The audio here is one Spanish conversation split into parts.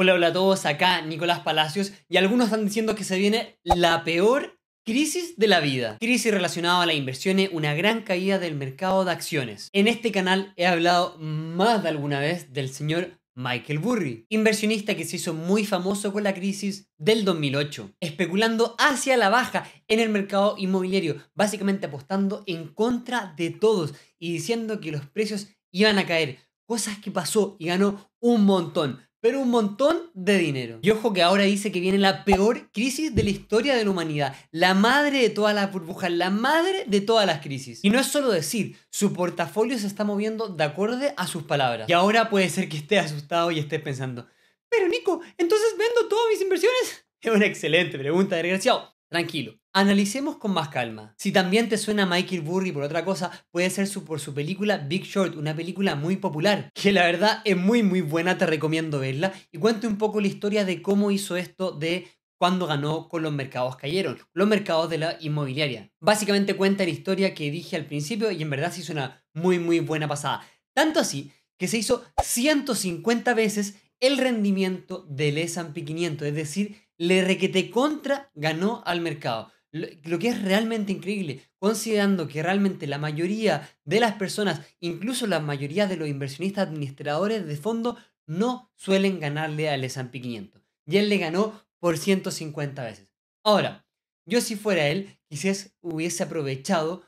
Hola, hola a todos, acá Nicolás Palacios y algunos están diciendo que se viene la peor crisis de la vida. Crisis relacionada a inversión inversiones, una gran caída del mercado de acciones. En este canal he hablado más de alguna vez del señor Michael Burry, inversionista que se hizo muy famoso con la crisis del 2008, especulando hacia la baja en el mercado inmobiliario, básicamente apostando en contra de todos y diciendo que los precios iban a caer, cosas que pasó y ganó un montón pero un montón de dinero. Y ojo que ahora dice que viene la peor crisis de la historia de la humanidad, la madre de todas las burbujas, la madre de todas las crisis. Y no es solo decir, su portafolio se está moviendo de acuerdo a sus palabras. Y ahora puede ser que esté asustado y esté pensando, pero Nico, entonces vendo todas mis inversiones. Es una excelente pregunta, desgraciado. Tranquilo, Analicemos con más calma. Si también te suena Michael Burry por otra cosa, puede ser por su película Big Short, una película muy popular, que la verdad es muy muy buena, te recomiendo verla, y cuente un poco la historia de cómo hizo esto de cuando ganó con los mercados cayeron, los mercados de la inmobiliaria. Básicamente cuenta la historia que dije al principio y en verdad se hizo una muy muy buena pasada. Tanto así que se hizo 150 veces el rendimiento del S&P 500, es decir, le requete contra ganó al mercado. Lo que es realmente increíble, considerando que realmente la mayoría de las personas, incluso la mayoría de los inversionistas administradores de fondo, no suelen ganarle al S&P 500. Y él le ganó por 150 veces. Ahora, yo si fuera él, quizás hubiese aprovechado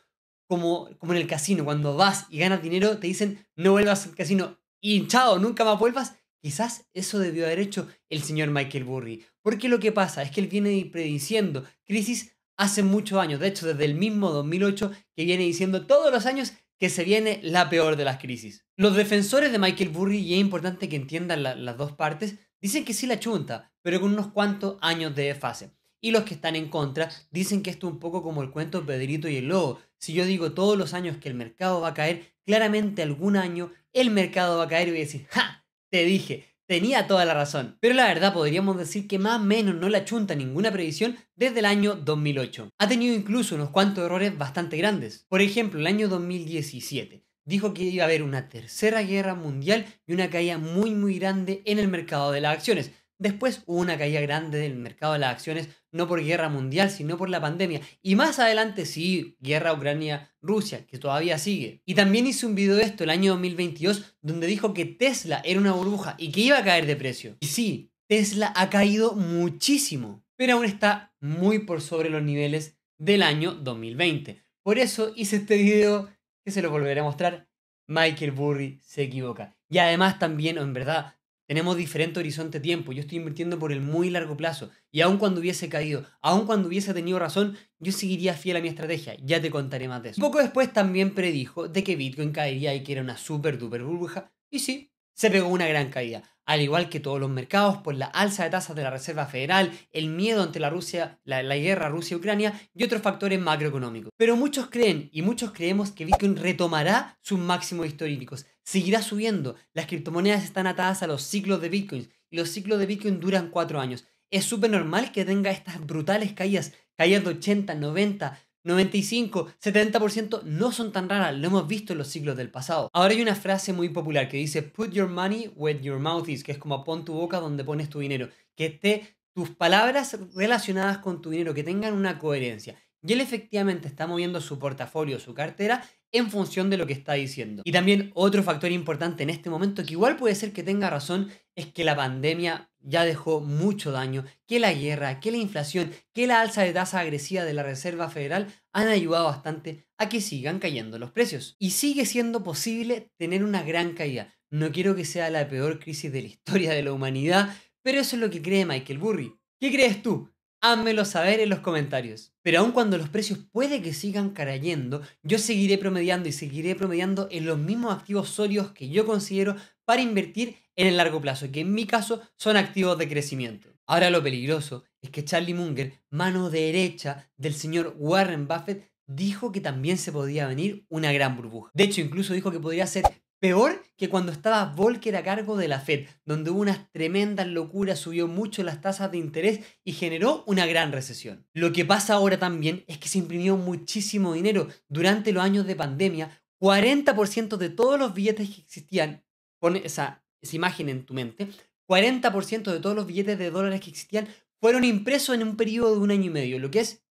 como, como en el casino, cuando vas y ganas dinero, te dicen, no vuelvas al casino hinchado, nunca más vuelvas. Quizás eso debió haber hecho el señor Michael Burry. Porque lo que pasa es que él viene prediciendo crisis hace muchos años, de hecho desde el mismo 2008, que viene diciendo todos los años que se viene la peor de las crisis. Los defensores de Michael Burry, y es importante que entiendan las dos partes, dicen que sí la chunta, pero con unos cuantos años de fase. Y los que están en contra dicen que esto es un poco como el cuento Pedrito y el Lobo. Si yo digo todos los años que el mercado va a caer, claramente algún año el mercado va a caer y voy a decir, ¡ja! Te dije, Tenía toda la razón, pero la verdad podríamos decir que más o menos no la achunta ninguna previsión desde el año 2008. Ha tenido incluso unos cuantos errores bastante grandes. Por ejemplo, el año 2017 dijo que iba a haber una tercera guerra mundial y una caída muy muy grande en el mercado de las acciones, Después hubo una caída grande del mercado de las acciones, no por guerra mundial, sino por la pandemia. Y más adelante sí, guerra Ucrania-Rusia, que todavía sigue. Y también hice un video de esto el año 2022, donde dijo que Tesla era una burbuja y que iba a caer de precio. Y sí, Tesla ha caído muchísimo, pero aún está muy por sobre los niveles del año 2020. Por eso hice este video que se lo volveré a mostrar. Michael Burry se equivoca. Y además también, en verdad, tenemos diferente horizonte tiempo, yo estoy invirtiendo por el muy largo plazo y aun cuando hubiese caído, aun cuando hubiese tenido razón, yo seguiría fiel a mi estrategia, ya te contaré más de eso. Poco después también predijo de que Bitcoin caería y que era una super duper burbuja y sí, se pegó una gran caída al igual que todos los mercados, por la alza de tasas de la Reserva Federal, el miedo ante la, Rusia, la, guerra Rusia-Ucrania y otros factores macroeconómicos. Pero muchos creen y muchos creemos que Bitcoin retomará sus máximos históricos, seguirá subiendo. Las criptomonedas están atadas a los ciclos de Bitcoin y los ciclos de Bitcoin duran cuatro años. Es súper normal que tenga estas brutales caídas, caídas de 80, 90, 95, 70% no son tan raras, lo hemos visto en los siglos del pasado. Ahora hay una frase muy popular que dice put your money where your mouth is, que es como pon tu boca donde pones tu dinero, que esté tus palabras relacionadas con tu dinero, que tengan una coherencia. Y él efectivamente está moviendo su portafolio, su cartera, en función de lo que está diciendo. Y también otro factor importante en este momento, que igual puede ser que tenga razón, es que la pandemia ya dejó mucho daño, que la guerra, que la inflación, que la alza de tasa agresiva de la Reserva Federal han ayudado bastante a que sigan cayendo los precios. Y sigue siendo posible tener una gran caída. No quiero que sea la peor crisis de la historia de la humanidad, pero eso es lo que cree Michael Burry. ¿Qué crees tú? házmelo saber en los comentarios. Pero aun cuando los precios puede que sigan cayendo, yo seguiré promediando y seguiré promediando en los mismos activos sólidos que yo considero para invertir en el largo plazo, que en mi caso son activos de crecimiento. Ahora lo peligroso es que Charlie Munger, mano derecha del señor Warren Buffett, dijo que también se podía venir una gran burbuja. De hecho, incluso dijo que podría ser Peor que cuando estaba Volcker a cargo de la Fed, donde hubo unas tremendas locuras, subió mucho las tasas de interés y generó una gran recesión. Lo que pasa ahora también es que se imprimió muchísimo dinero. Durante los años de pandemia, 40% de todos los billetes que existían, pon esa, esa imagen en tu mente, 40% de todos los billetes de dólares que existían fueron impresos en un periodo de un año y medio, lo que es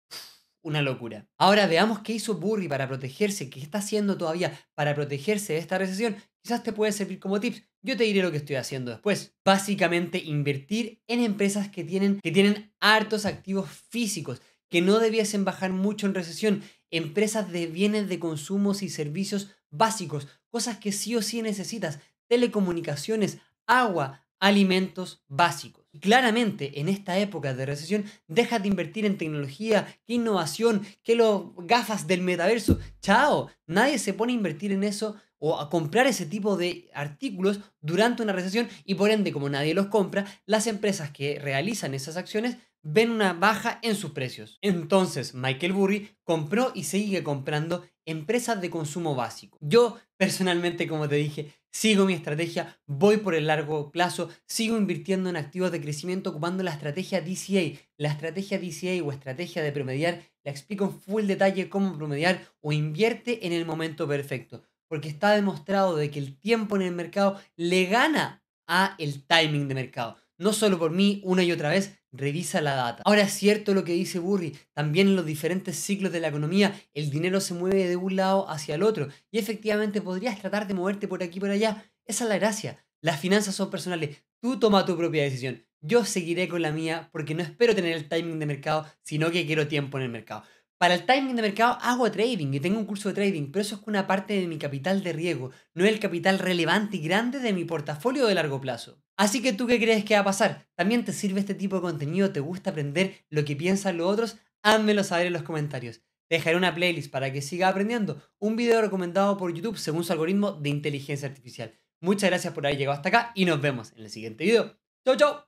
una locura. Ahora veamos qué hizo Burry para protegerse, qué está haciendo todavía para protegerse de esta recesión. Quizás te puede servir como tips. Yo te diré lo que estoy haciendo después. Básicamente invertir en empresas que tienen, que tienen hartos activos físicos, que no debiesen bajar mucho en recesión, empresas de bienes de consumos y servicios básicos, cosas que sí o sí necesitas, telecomunicaciones, agua, alimentos básicos claramente en esta época de recesión deja de invertir en tecnología, qué innovación, que los gafas del metaverso. Chao, nadie se pone a invertir en eso o a comprar ese tipo de artículos durante una recesión y por ende como nadie los compra, las empresas que realizan esas acciones ven una baja en sus precios. Entonces, Michael Burry compró y sigue comprando empresas de consumo básico. Yo, personalmente, como te dije, Sigo mi estrategia, voy por el largo plazo, sigo invirtiendo en activos de crecimiento ocupando la estrategia DCA. La estrategia DCA o estrategia de promediar, la explico en full detalle cómo promediar o invierte en el momento perfecto, porque está demostrado de que el tiempo en el mercado le gana a el timing de mercado no solo por mí una y otra vez, revisa la data. Ahora es cierto lo que dice Burry, también en los diferentes ciclos de la economía el dinero se mueve de un lado hacia el otro y efectivamente podrías tratar de moverte por aquí y por allá. Esa es la gracia. Las finanzas son personales. Tú toma tu propia decisión. Yo seguiré con la mía porque no espero tener el timing de mercado, sino que quiero tiempo en el mercado. Para el timing de mercado hago trading y tengo un curso de trading, pero eso es una parte de mi capital de riesgo, no el capital relevante y grande de mi portafolio de largo plazo. Así que tú qué crees que va a pasar? ¿También te sirve este tipo de contenido? ¿Te gusta aprender lo que piensan los otros? Házmelo saber en los comentarios. dejaré una playlist para que siga aprendiendo, un video recomendado por YouTube según su algoritmo de inteligencia artificial. Muchas gracias por haber llegado hasta acá y nos vemos en el siguiente video. ¡Chau, chau!